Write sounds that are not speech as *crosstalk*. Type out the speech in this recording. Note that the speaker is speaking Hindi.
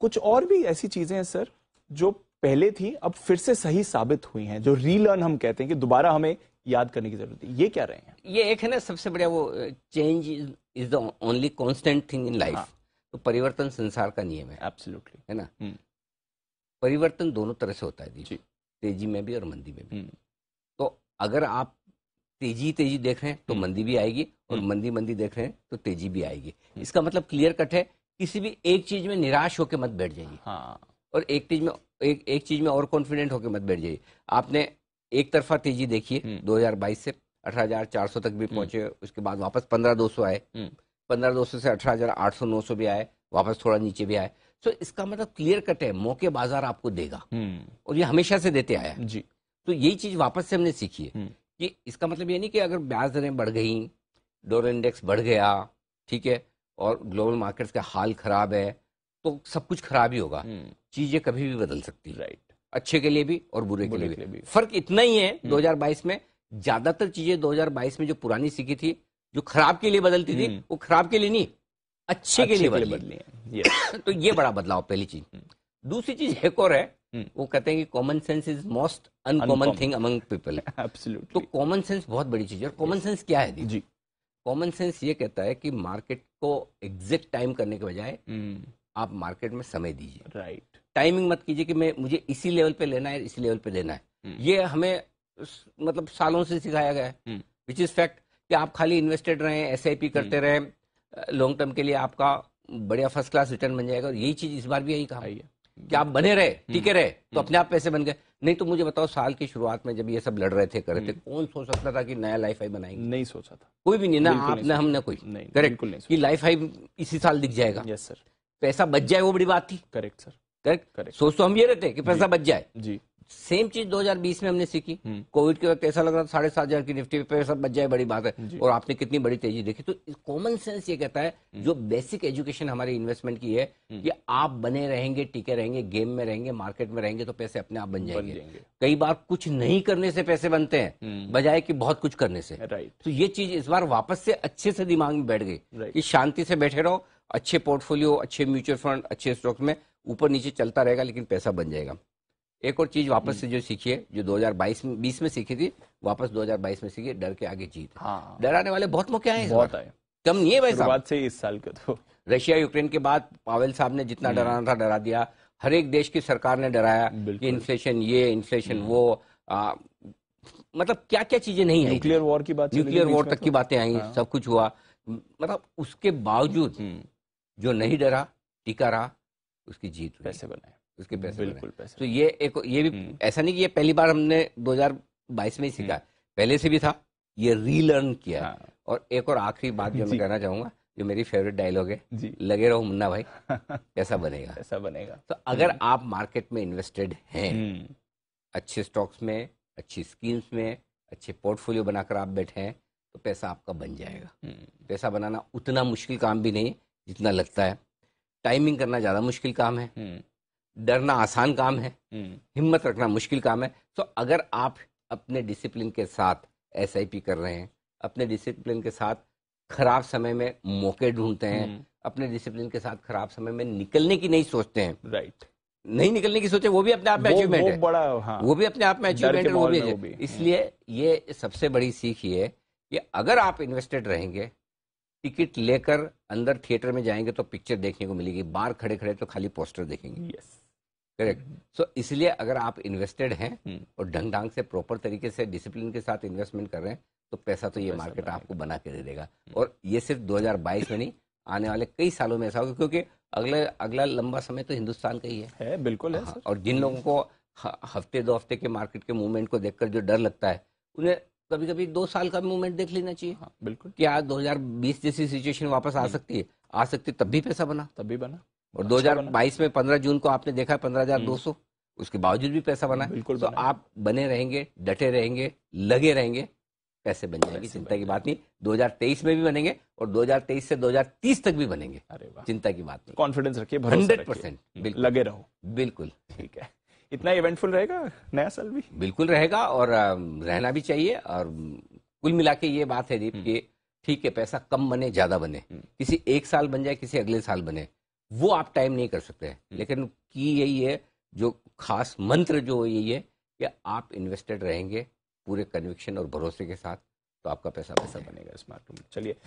कुछ और भी ऐसी चीजें हैं सर जो पहले थी अब फिर से सही साबित हुई हैं जो रीलर्न हम कहते हैं कि दोबारा हमें याद करने की जरूरत है ये क्या रहे हैं ये एक है ना सबसे बढ़िया वो change is the only constant thing in life तो परिवर्तन संसार का नियम है एब्सोल्युटली है ना हम्म। परिवर्तन दोनों तरह से होता है जी तेजी में भी और मंदी में भी हम्म। तो अगर आप तेजी तेजी देख रहे हैं तो हम्म। मंदी भी आएगी और मंदी मंदी देख रहे हैं तो तेजी भी आएगी इसका मतलब क्लियर कट है किसी भी एक चीज में निराश होकर मत बैठ जाइए हाँ। और एक चीज में एक एक चीज में और कॉन्फिडेंट होकर मत बैठ जाइए आपने एक तरफा तेजी देखिए 2022 हम्म। से 18,400 तक भी हम्म। पहुंचे उसके बाद वापस 15,200 आए 15,200 हम्म। से 18,800 900 भी आए वापस थोड़ा नीचे भी आए तो इसका मतलब क्लियर कट है मौके बाजार आपको देगा और ये हमेशा से देते आया जी तो यही चीज वापस से हमने सीखी है कि इसका मतलब ये नहीं कि अगर ब्याज दरें बढ़ गई डॉलर इंडेक्स बढ़ गया ठीक है और ग्लोबल मार्केट्स का हाल खराब है तो सब कुछ खराब ही होगा हम्म। चीजें कभी भी बदल सकती है राइट अच्छे के लिए भी और बुरे, बुरे के, लिए, के लिए भी फर्क इतना ही है 2022 हम्म। में ज्यादातर चीजें 2022 में जो पुरानी सीखी थी जो खराब के लिए बदलती थी हम्म। वो खराब के लिए नहीं अच्छे के लिए बदली है तो ये बड़ा बदलाव पहली चीज दूसरी चीज एक और है वो कहते हैं कि common sense is most uncommon thing among people तो कॉमन सेंस बहुत बड़ी चीज है और कॉमन सेंस क्या है जी कॉमन सेंस ये कहता है कि मार्केट को एग्जैक्ट टाइम करने के बजाय हम्म। आप मार्केट में समय दीजिए राइट टाइमिंग मत कीजिए कि मैं मुझे इसी लेवल पे लेना है इसी लेवल पे लेना है हम्म। ये हमें मतलब सालों से सिखाया गया है विच इज फैक्ट कि आप खाली इन्वेस्टेड रहे एस करते रहे लॉन्ग टर्म के लिए आपका बढ़िया फर्स्ट क्लास रिटर्न बन जाएगा और यही चीज इस बार भी यही कहा कि आप बने रहे हम्म। टिके रहे तो अपने आप पैसे बन गए नहीं तो मुझे बताओ साल की शुरुआत में जब ये सब लड़ रहे थे कर रहे थे हम्म। कौन सोच सकता था कि नया लाइफ आई बनाएंगे नहीं सोचा था कोई भी नहीं ना आपने हमने कोई करेक्ट कि लाइफ आई इसी साल दिख जाएगा यस सर पैसा बच जाए वो बड़ी बात थी करेक्ट सर करेक्ट करेक्ट सोच तो हम ये रहते कि पैसा बच जाए जी सेम चीज 2020 में हमने सीखी हम्म। कोविड के वक्त ऐसा लग रहा साढ़े सात हजार की निफ्टी पे सब बच जाए बड़ी बात है और आपने कितनी बड़ी तेजी देखी तो कॉमन सेंस ये कहता है हम्म। जो बेसिक एजुकेशन हमारे इन्वेस्टमेंट की है हम्म। कि आप बने रहेंगे टिके रहेंगे गेम में रहेंगे मार्केट में रहेंगे तो पैसे अपने आप बन जाएंगे, कई बार कुछ नहीं करने से पैसे बनते हैं बजाय कि बहुत कुछ करने से राइट तो ये चीज इस बार वापस से अच्छे से दिमाग में बैठ गई कि शांति से बैठे रहो अच्छे पोर्टफोलियो अच्छे म्यूचुअल फंड अच्छे स्टॉक में ऊपर नीचे चलता रहेगा लेकिन पैसा बन जाएगा एक और चीज वापस हम्म। से जो सीखी है जो 2022 में बीस में सीखी थी वापस 2022 में सीखी डर के आगे जीत हाँ। डराने वाले बहुत मौके आए बहुत आए कम नहीं है भाई साहब से इस साल के तो रशिया यूक्रेन के बाद पावेल साहब ने जितना हम्म। डराना था डरा दिया हर एक देश की सरकार ने डराया इन्फ्लेशन ये इन्फ्लेशन हम्म। वो मतलब क्या क्या चीजें नहीं आई न्यूक्लियर वॉर की बात न्यूक्लियर वॉर तक तो। की बातें आई हाँ। सब कुछ हुआ मतलब उसके बावजूद जो नहीं डरा टीका रहा उसकी जीत कैसे बनाए उसके पैसे बिल्कुल पैसे तो ये एक ये भी हम्म। ऐसा नहीं कि ये पहली बार हमने 2022 में ही सीखा हम्म। पहले से भी था ये रीलर्न किया हाँ। और एक और आखिरी बात जो मैं *laughs* कहना चाहूंगा जो मेरी फेवरेट डायलॉग है लगे रहो मुन्ना भाई *laughs* पैसा बनेगा पैसा बनेगा तो अगर हम्म। आप मार्केट में इन्वेस्टेड हैं अच्छे स्टॉक्स में अच्छी स्कीम्स में अच्छे पोर्टफोलियो बनाकर आप बैठे हैं तो पैसा आपका बन जाएगा पैसा बनाना उतना मुश्किल काम भी नहीं जितना लगता है टाइमिंग करना ज़्यादा मुश्किल काम है डरना आसान काम है हम्म। हिम्मत रखना मुश्किल काम है तो अगर आप अपने डिसिप्लिन के साथ एस कर रहे हैं अपने डिसिप्लिन के साथ खराब समय में मौके ढूंढते हैं हम्म। अपने डिसिप्लिन के साथ खराब समय में निकलने की नहीं सोचते हैं राइट नहीं निकलने की सोचे वो भी अपने आप में अचीवमेंट है बड़ा हाँ। वो भी अपने आप में अचीवमेंट है वो भी, भी। हम्म। इसलिए ये सबसे बड़ी सीख ये है कि अगर आप इन्वेस्टेड रहेंगे टिकट लेकर अंदर थिएटर में जाएंगे तो पिक्चर देखने को मिलेगी बाहर खड़े खड़े तो खाली पोस्टर देखेंगे करेक्ट सो mm-hmm. so, इसलिए अगर आप इन्वेस्टेड हैं hmm. और ढंग ढंग से प्रॉपर तरीके से डिसिप्लिन के साथ इन्वेस्टमेंट कर रहे हैं तो पैसा तो ये मार्केट आपको बना के दे देगा hmm. और ये सिर्फ 2022 में नहीं आने वाले कई सालों में ऐसा होगा क्योंकि अगले अगला लंबा समय तो हिंदुस्तान का ही है, है बिल्कुल है हाँ, और जिन hmm. लोगों को हफ्ते दो हफ्ते के मार्केट के मूवमेंट को देखकर जो डर लगता है उन्हें कभी कभी दो साल का मूवमेंट देख लेना चाहिए हाँ, बिल्कुल क्या 2020 जैसी सिचुएशन वापस आ सकती है आ सकती तब भी पैसा बना तब भी बना और अच्छा बाईस में पंद्रह जून को आपने देखा सौ हम्म। उसके बावजूद भी पैसा बना बिल्कुल तो आप बने रहेंगे डटे रहेंगे लगे रहेंगे पैसे बन जाएंगे चिंता की बात नहीं 2023 में भी बनेंगे और 2023 से 2030 तक भी बनेंगे अरे चिंता की बात नहीं कॉन्फिडेंस रखिए हंड्रेड परसेंट हम्म। लगे रहो बिल्कुल ठीक है इतना इवेंटफुल रहेगा नया साल भी बिल्कुल रहेगा और रहना भी चाहिए और कुल मिला के ये बात है दीप हम्म। की ठीक है पैसा कम बने ज्यादा बने किसी एक साल बन जाए किसी अगले साल बने वो आप टाइम नहीं कर सकते हम्म। लेकिन की यही है जो खास मंत्र जो यही है कि आप इन्वेस्टेड रहेंगे पूरे कन्विक्शन और भरोसे के साथ तो आपका पैसा पैसा बनेगा स्मार्ट चलिए